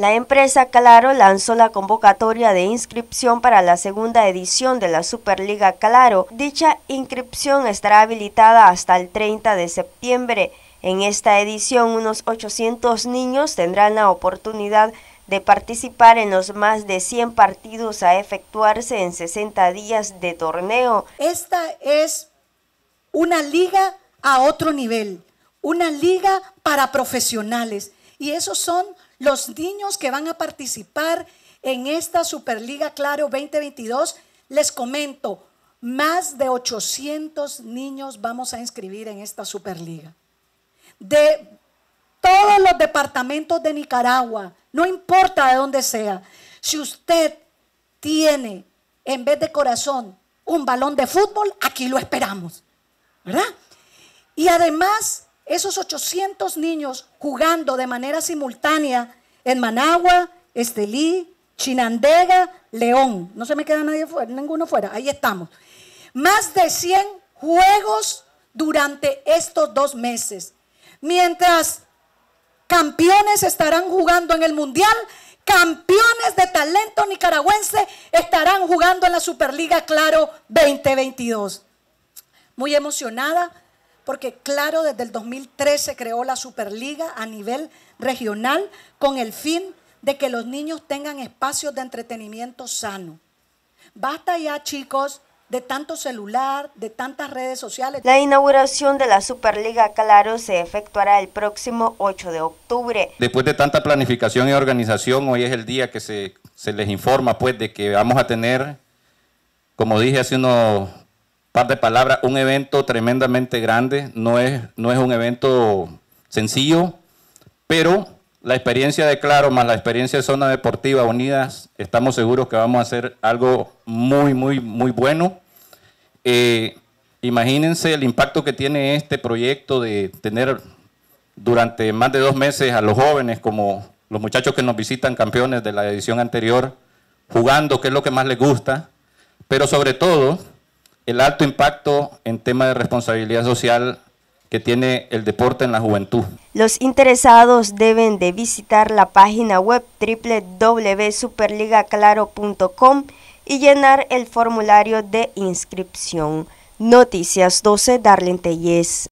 La empresa Claro lanzó la convocatoria de inscripción para la segunda edición de la Superliga Claro. Dicha inscripción estará habilitada hasta el 30 de septiembre. En esta edición, unos 800 niños tendrán la oportunidad de participar en los más de 100 partidos a efectuarse en 60 días de torneo. Esta es una liga a otro nivel, una liga para profesionales y esos son los niños que van a participar en esta Superliga Claro 2022, les comento, más de 800 niños vamos a inscribir en esta Superliga. De todos los departamentos de Nicaragua, no importa de dónde sea, si usted tiene en vez de corazón un balón de fútbol, aquí lo esperamos, ¿verdad? Y además, esos 800 niños jugando de manera simultánea en Managua, Estelí, Chinandega, León. No se me queda nadie fuera, ninguno fuera. Ahí estamos. Más de 100 juegos durante estos dos meses. Mientras campeones estarán jugando en el Mundial, campeones de talento nicaragüense estarán jugando en la Superliga Claro 2022. Muy emocionada porque claro, desde el 2013 creó la Superliga a nivel regional con el fin de que los niños tengan espacios de entretenimiento sano. Basta ya, chicos, de tanto celular, de tantas redes sociales. La inauguración de la Superliga Claro se efectuará el próximo 8 de octubre. Después de tanta planificación y organización, hoy es el día que se, se les informa pues de que vamos a tener, como dije hace unos par de palabras, un evento tremendamente grande, no es, no es un evento sencillo, pero la experiencia de Claro más la experiencia de Zona Deportiva Unidas, estamos seguros que vamos a hacer algo muy, muy, muy bueno. Eh, imagínense el impacto que tiene este proyecto de tener durante más de dos meses a los jóvenes, como los muchachos que nos visitan campeones de la edición anterior, jugando, que es lo que más les gusta, pero sobre todo el alto impacto en tema de responsabilidad social que tiene el deporte en la juventud. Los interesados deben de visitar la página web www.superligaclaro.com y llenar el formulario de inscripción. Noticias 12, Darlene Tellez.